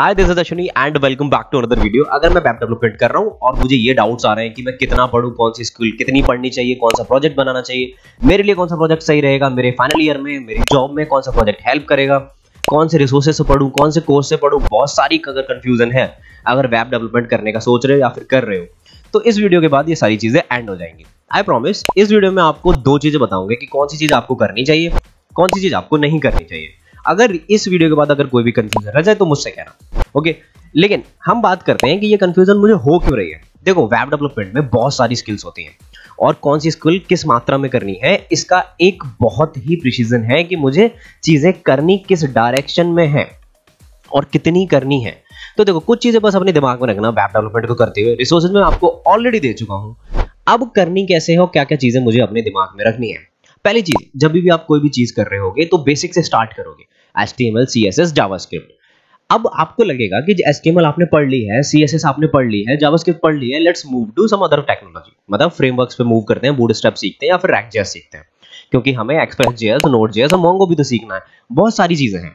hi this is Ashwini and welcome back to another video अगर मैं web development कर रहा हूँ और मुझे ये डाउट्स आ रहे हैं कि मैं कितना पढ़ूँ कौन सी स्किल कितनी पढ़नी चाहिए कौन सा प्रोजेक्ट बनाना चाहिए मेरे लिए कौन सा प्रोजेक्ट सही रहेगा मेरे फाइनल ईयर में मेरी जॉब में कौन सा प्रोजेक्ट हेल्प करेगा कौन से रिसोर्सेज से पढ़ूँ कौन से कोर्स से पढ़ूँ बहुत सारी अगर कन्फ्यूजन है अगर वेब डेवलपमेंट करने का सोच रहे हो या फिर कर रहे हो तो इस वीडियो के बाद ये सारी चीज़ें एंड हो जाएंगी आई प्रॉमिस इस वीडियो में आपको दो चीज़ें बताऊंगे कि कौन सी चीज़ आपको करनी चाहिए कौन सी चीज़ आपको नहीं करनी चाहिए अगर इस वीडियो के बाद अगर कोई भी कंफ्यूजन रह जाए तो मुझसे कहना ओके लेकिन हम बात करते हैं कि ये कंफ्यूजन मुझे हो क्यों रही है देखो वेब डेवलपमेंट में बहुत सारी स्किल्स होती हैं और कौन सी स्किल किस मात्रा में करनी है इसका एक बहुत ही प्रिसीजन है कि मुझे चीज़ें करनी किस डायरेक्शन में है और कितनी करनी है तो देखो कुछ चीज़ें बस अपने दिमाग में रखना वेब डेवलपमेंट को करते हुए रिसोर्सेज में आपको ऑलरेडी दे चुका हूं अब करनी कैसे हो क्या क्या चीज़ें मुझे अपने दिमाग में रखनी है पहली चीज जब भी आप कोई भी चीज कर रहे होगे तो बेसिक से स्टार्ट करोगे H T M L C S S JavaScript अब आपको लगेगा कि एस आपने पढ़ ली है सी आपने पढ़ ली है जावास्क्रिप्ट पढ़ ली है let's move to some other technology मतलब फ्रेमवर्क्स पे मूव करते हैं बूट स्टेप सीखते हैं या फिर रैक सीखते हैं क्योंकि हमें एक्सप्रेस जेस नोट जेस और मोंगो भी तो सीखना है बहुत सारी चीजें हैं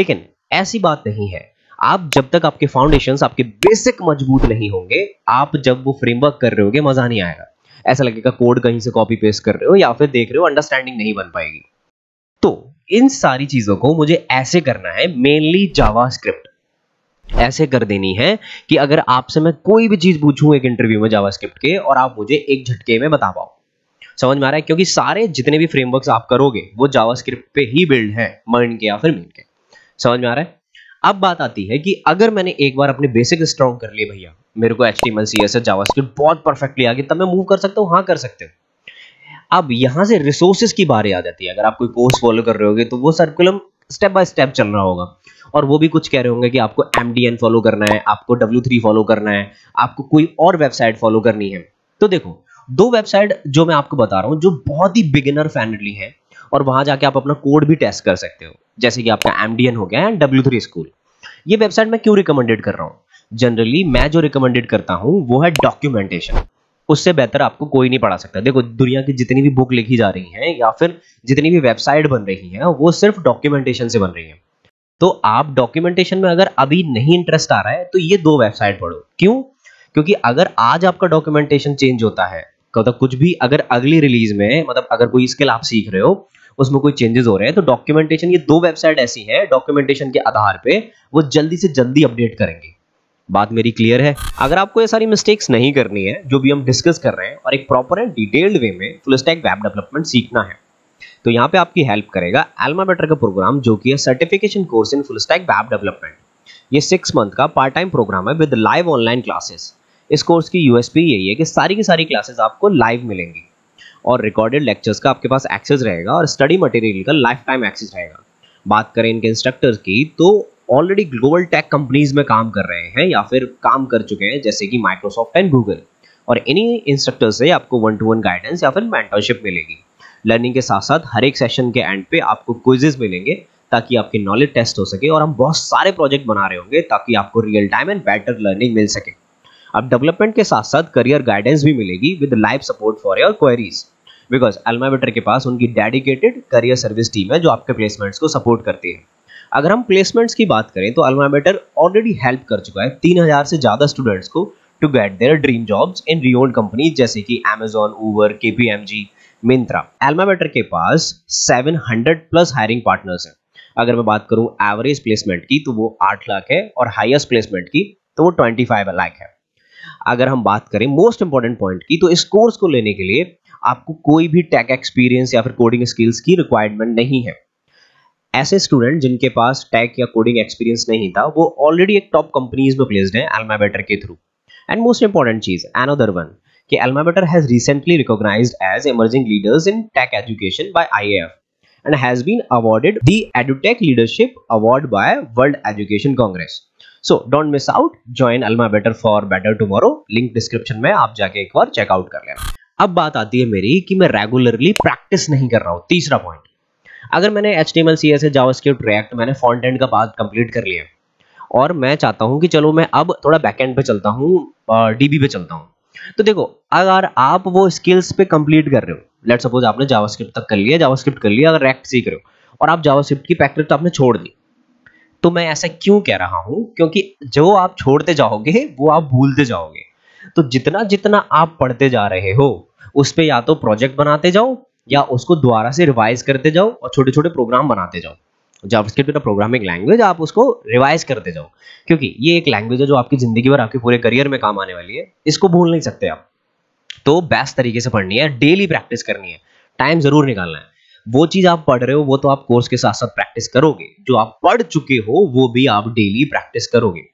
लेकिन ऐसी बात नहीं है आप जब तक आपके फाउंडेशन आपके बेसिक मजबूत नहीं होंगे आप जब वो फ्रेमवर्क कर रहे होगे मजा नहीं आएगा ऐसा लगेगा कोड कहीं से कॉपी पेस्ट कर रहे हो या फिर देख रहे हो अंडरस्टैंडिंग नहीं बन पाएगी तो इन सारी चीजों को मुझे ऐसे करना है मेनली जावा स्क्रिप्ट ऐसे कर देनी है कि अगर आपसे मैं कोई भी चीज पूछूं एक इंटरव्यू में स्क्रिप्ट के और आप मुझे एक झटके में बता पाओ समझ में आ रहा है क्योंकि सारे जितने भी फ्रेमवर्क्स आप करोगे वो जावास्क्रिप्ट पे ही बिल्ड है मर्न के या फिर मेन के समझ में आ रहा है अब बात आती है कि अगर मैंने एक बार अपने बेसिक स्ट्रॉन्ग कर लिए भैया मेरे को एच टी एम जावास्क्रिप्ट बहुत परफेक्टली आ गई तब मैं मूव कर सकता हूँ हाँ कर सकते हो अब यहाँ से रिसोर्सेज की बारी आ जाती है अगर आप कोई कोर्स फॉलो कर रहे होगे तो वो सर्कुलम स्टेप बाय स्टेप चल रहा होगा और वो भी कुछ कह रहे होंगे कि आपको एम फॉलो करना है आपको W3 फॉलो करना है आपको कोई और वेबसाइट फॉलो करनी है तो देखो दो वेबसाइट जो मैं आपको बता रहा हूँ जो बहुत ही बिगिनर फ्रेंडली है और वहां जाके आप अपना कोड भी टेस्ट कर सकते हो जैसे कि आपका एमडीएन हो गया है डब्ल्यू स्कूल ये वेबसाइट मैं क्यों रिकमेंडेड कर रहा हूँ जनरली मैं जो रिकमेंडेड करता हूँ वो है डॉक्यूमेंटेशन उससे बेहतर आपको कोई नहीं पढ़ा सकता देखो दुनिया की जितनी भी बुक लिखी जा रही है या फिर जितनी भी वेबसाइट बन रही है वो सिर्फ डॉक्यूमेंटेशन से बन रही है तो आप डॉक्यूमेंटेशन में अगर अभी नहीं इंटरेस्ट आ रहा है तो ये दो वेबसाइट पढ़ो क्यों क्योंकि अगर आज आपका डॉक्यूमेंटेशन चेंज होता है तो मतलब कुछ भी अगर अगली रिलीज में मतलब अगर कोई स्किल आप सीख रहे हो उसमें कोई चेंजेस हो रहे हैं तो डॉक्यूमेंटेशन ये दो वेबसाइट ऐसी हैं डॉक्यूमेंटेशन के आधार पे वो जल्दी से जल्दी अपडेट करेंगे बात मेरी क्लियर है अगर आपको ये सारी मिस्टेक्स नहीं करनी है जो भी हम डिस्कस कर रहे हैं और एक प्रॉपर एंड डिटेल्ड वे में फुल स्टैक वेब डेवलपमेंट सीखना है तो यहाँ पे आपकी हेल्प करेगा एल्मा बेटर का प्रोग्राम जो कि है certification course in full stack web development ये सिक्स मंथ का पार्ट टाइम प्रोग्राम है विद लाइव ऑनलाइन क्लासेस इस कोर्स की यूएसपी यही है कि सारी की सारी क्लासेस आपको लाइव मिलेंगी और रिकॉर्डेड लेक्चर्स का आपके पास एक्सेस रहेगा और स्टडी मटेरियल का लाइफ टाइम एक्सेस रहेगा बात करें इनके इंस्ट्रक्टर की तो ऑलरेडी ग्लोबल टेक कंपनीज में काम कर रहे हैं या फिर काम कर चुके हैं जैसे कि माइक्रोसॉफ्ट एंड गूगल और इन्हीं इंस्ट्रक्टर से आपको वन टू वन गाइडेंस या फिर मेंटरशिप मिलेगी लर्निंग के साथ साथ हर एक सेशन के एंड पे आपको क्विजेज मिलेंगे ताकि आपके नॉलेज टेस्ट हो सके और हम बहुत सारे प्रोजेक्ट बना रहे होंगे ताकि आपको real time and better learning मिल सके अब डेवलपमेंट के साथ साथ करियर गाइडेंस भी मिलेगी with live support for your queries because AlmaBetter के पास उनकी डेडिकेटेड करियर सर्विस टीम है जो आपके प्लेसमेंट्स को सपोर्ट करती है अगर हम प्लेसमेंट्स की बात करें तो अल्माबेटर ऑलरेडी हेल्प कर चुका है तीन हज़ार से ज़्यादा स्टूडेंट्स को to get their dream jobs in renowned company जैसे कि Amazon Uber K P M G Myntra Alma के पास हंड्रेड प्लस हायरिंग पार्टनर्स हैं अगर मैं बात करूं एवरेज प्लेसमेंट की तो वो आठ लाख है और हाइएस्ट प्लेसमेंट की तो वो ट्वेंटी फाइव लाख है अगर हम बात करें मोस्ट इंपॉर्टेंट पॉइंट की तो इस कोर्स को लेने के लिए आपको कोई भी टेक एक्सपीरियंस या फिर कोडिंग स्किल्स की रिक्वायरमेंट नहीं है ऐसे स्टूडेंट जिनके पास टैक या कोडिंग एक्सपीरियंस नहीं था वो ऑलरेडी एक टॉप कंपनीज में प्लेस्ड हैं एलमा बेटर के थ्रू एंड मोस्ट इंपॉर्टेंट चीज एनोदर वन कि AlmaBetter has recently recognise as emerging leaders in tech education by IAF and has been awarded the edutech leadership award by world education congress so don't miss out join Alma better for better tomorrow link description में आप जाके एक बार checkout कर लेना अब बात आती है मेरी कि मैं रेगुलरली प्रैक्टिस नहीं कर रहा हूं तीसरा पॉइंट अगर मैंने H D M L C S JavaScript React मैंने फ्रंट एंड का पार्ट कंप्लीट कर लिया और मैं चाहता हूँ कि चलो मैं अब थोड़ा बैक एंड पे चलता हूँ डीबी पे चलता हूँ तो देखो अगर आप वो स्किल्स पे कंप्लीट कर रहे हो लेट सपोज आपने जावास्क्रिप्ट तक कर लिया जावास्क्रिप्ट कर लिया अगर रिएक्ट सीख रहे हो और आप जावास्क्रिप्ट की प्रैक्टिस तो आपने छोड़ दी तो मैं ऐसा क्यों कह रहा हूं क्योंकि जो आप छोड़ते जाओगे वो आप भूलते जाओगे तो जितना जितना आप पढ़ते जा रहे हो उस पर या तो प्रोजेक्ट बनाते जाओ या उसको दोबारा से रिवाइज करते जाओ और छोटे छोटे प्रोग्राम बनाते जाओ जावास्क्रिप्ट प्रोग्रामिंग लैंग्वेज आप उसको रिवाइज करते जाओ क्योंकि ये एक लैंग्वेज है जो आपकी जिंदगी भर आपके पूरे करियर में काम आने वाली है इसको भूल नहीं सकते आप तो बेस्ट तरीके से पढ़नी है डेली प्रैक्टिस करनी है टाइम जरूर निकालना है वो चीज आप पढ़ रहे हो वो तो आप कोर्स के साथ साथ प्रैक्टिस करोगे जो आप पढ़ चुके हो वो भी आप डेली प्रैक्टिस करोगे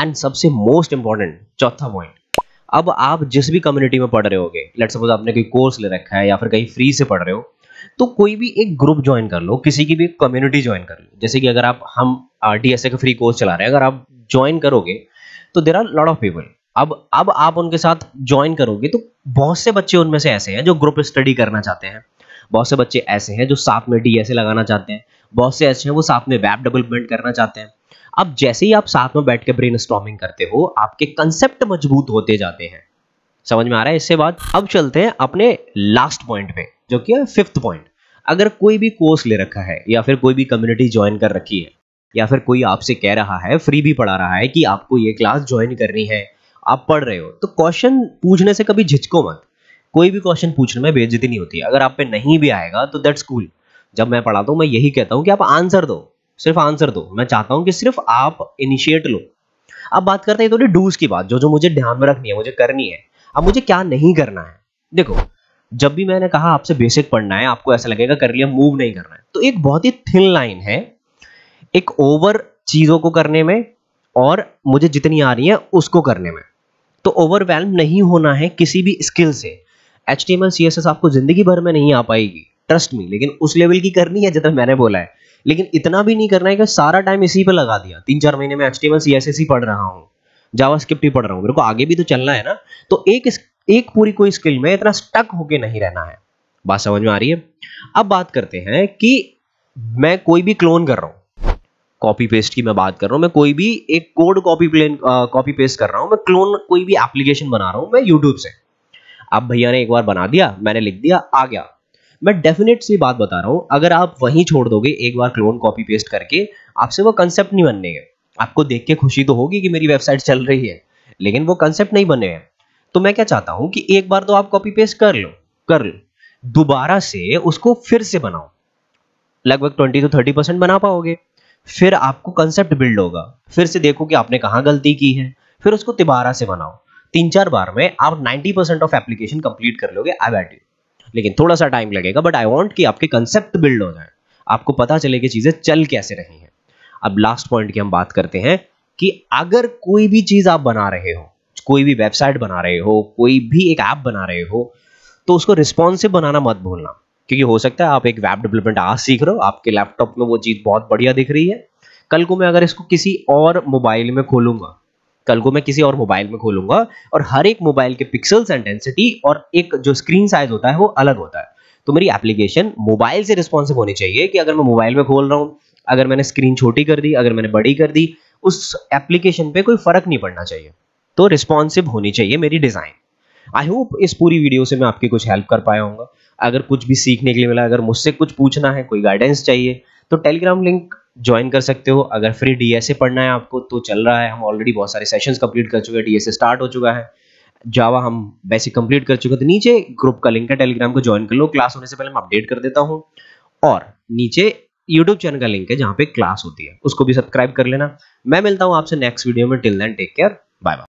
एंड सबसे मोस्ट इंपॉर्टेंट चौथा पॉइंट अब आप जिस भी कम्युनिटी में पढ़ रहे होगे लेट सपोज आपने कोई कोर्स ले रखा है या फिर कहीं फ्री से पढ़ रहे हो तो कोई भी एक ग्रुप ज्वाइन कर लो किसी की भी कम्युनिटी ज्वाइन कर लो जैसे कि अगर आप हम डी एस का फ्री कोर्स चला रहे हैं अगर आप ज्वाइन करोगे तो there are lot of people अब अब आप उनके साथ ज्वाइन करोगे तो बहुत से बच्चे उनमें से ऐसे हैं जो ग्रुप स्टडी करना चाहते हैं बहुत से बच्चे ऐसे हैं जो साथ में डी लगाना चाहते हैं बहुत से ऐसे हैं वो साथ में वेब डेवलपमेंट करना चाहते हैं अब जैसे ही आप साथ में बैठ के ब्रेन करते हो आपके कंसेप्ट मजबूत होते जाते हैं समझ में आ रहा है इससे बाद अब चलते हैं अपने लास्ट पॉइंट पे जो कि है फिफ्थ पॉइंट अगर कोई भी कोर्स ले रखा है या फिर कोई भी कम्युनिटी ज्वाइन कर रखी है या फिर कोई आपसे कह रहा है फ्री भी पढ़ा रहा है कि आपको ये क्लास ज्वाइन करनी है आप पढ़ रहे हो तो क्वेश्चन पूछने से कभी झिझको मत कोई भी क्वेश्चन पूछने में बेइज्जती नहीं होती अगर आप पे नहीं भी आएगा तो दैट्स कूल जब मैं पढ़ाता हूँ मैं यही कहता हूँ कि आप आंसर दो सिर्फ आंसर दो मैं चाहता हूं कि सिर्फ आप इनिशिएट लो अब बात करते हैं थोड़ी डूज की बात जो जो मुझे ध्यान में रखनी है मुझे करनी है अब मुझे क्या नहीं करना है देखो जब भी मैंने कहा आपसे बेसिक पढ़ना है आपको ऐसा लगेगा कर लिया मूव नहीं करना है तो एक बहुत ही थिन लाइन है एक ओवर चीजों को करने में और मुझे जितनी आ रही है उसको करने में तो ओवरवेल्म नहीं होना है किसी भी स्किल से H T M L C S S आपको जिंदगी भर में नहीं आ पाएगी ट्रस्ट मी लेकिन उस लेवल की करनी है जितना मैंने बोला है लेकिन इतना भी नहीं करना है कि सारा टाइम इसी पे लगा दिया तीन चार महीने में एच टी एल पढ़ रहा हूँ जावास्क्रिप्ट ही पढ़ रहा हूँ मेरे को आगे भी तो चलना है ना तो एक एक पूरी कोई स्किल में इतना स्टक होके नहीं रहना है बात समझ में आ रही है अब बात करते हैं कि मैं कोई भी क्लोन कर रहा हूँ कॉपी पेस्ट की मैं बात कर रहा हूँ मैं कोई भी एक code copy plain copy paste कर रहा हूँ मैं क्लोन कोई भी एप्लीकेशन बना रहा हूँ मैं यूट्यूब से अब भैया ने एक बार बना दिया मैंने लिख दिया आ गया मैं डेफिनेट सी बात बता रहा हूं अगर आप वहीं छोड़ दोगे एक बार क्लोन कॉपी पेस्ट करके आपसे वो कंसेप्ट नहीं बनने है आपको देख के खुशी तो होगी कि मेरी वेबसाइट चल रही है लेकिन वो कंसेप्ट नहीं बने हैं तो मैं क्या चाहता हूं कि एक बार तो आप कॉपी पेस्ट कर लो कर लो दोबारा से उसको फिर से बनाओ लगभग ट्वेंटी टू थर्टी परसेंट बना पाओगे फिर आपको कंसेप्ट बिल्ड होगा फिर से देखो कि आपने कहाँ गलती की है फिर उसको तिबारा से बनाओ तीन चार बार में आप 90% ऑफ एप्लीकेशन कंप्लीट कर लोगे आई बैट यू लेकिन थोड़ा सा टाइम लगेगा बट आई वॉन्ट कि आपके कंसेप्ट बिल्ड हो जाए आपको पता चले कि चीज़ें चल कैसे रही हैं अब लास्ट पॉइंट की हम बात करते हैं कि अगर कोई भी चीज़ आप बना रहे हो कोई भी वेबसाइट बना रहे हो कोई भी एक ऐप बना रहे हो तो उसको रिस्पॉन्सिव बनाना मत भूलना क्योंकि हो सकता है आप एक वेब डेवलपमेंट आज सीख रहे हो आपके लैपटॉप में वो चीज़ बहुत बढ़िया दिख रही है कल को मैं अगर इसको किसी और मोबाइल में खोलूंगा कल को मैं किसी और मोबाइल में खोलूंगा और हर एक मोबाइल के पिक्सल्स एंड डेंसिटी और एक जो स्क्रीन साइज होता है वो अलग होता है तो मेरी एप्लीकेशन मोबाइल से रिस्पॉन्सिव होनी चाहिए कि अगर मैं मोबाइल में खोल रहा हूँ अगर मैंने स्क्रीन छोटी कर दी अगर मैंने बड़ी कर दी उस एप्लीकेशन पे कोई फर्क नहीं पड़ना चाहिए तो रिस्पॉन्सिव होनी चाहिए मेरी डिज़ाइन आई होप इस पूरी वीडियो से मैं आपकी कुछ हेल्प कर पाया हूँ अगर कुछ भी सीखने के लिए मिला अगर मुझसे कुछ पूछना है कोई गाइडेंस चाहिए तो टेलीग्राम लिंक ज्वाइन कर सकते हो अगर फ्री डीएसए पढ़ना है आपको तो चल रहा है हम ऑलरेडी बहुत सारे सेशंस कंप्लीट कर चुके हैं डीएसए स्टार्ट हो चुका है जावा हम बेसिक कंप्लीट कर चुके हैं तो नीचे ग्रुप का लिंक है टेलीग्राम को ज्वाइन कर लो क्लास होने से पहले मैं अपडेट कर देता हूँ और नीचे यूट्यूब चैनल का लिंक है जहां पे क्लास होती है उसको भी सब्सक्राइब कर लेना मैं मिलता हूँ आपसे नेक्स्ट वीडियो में till then take care bye bye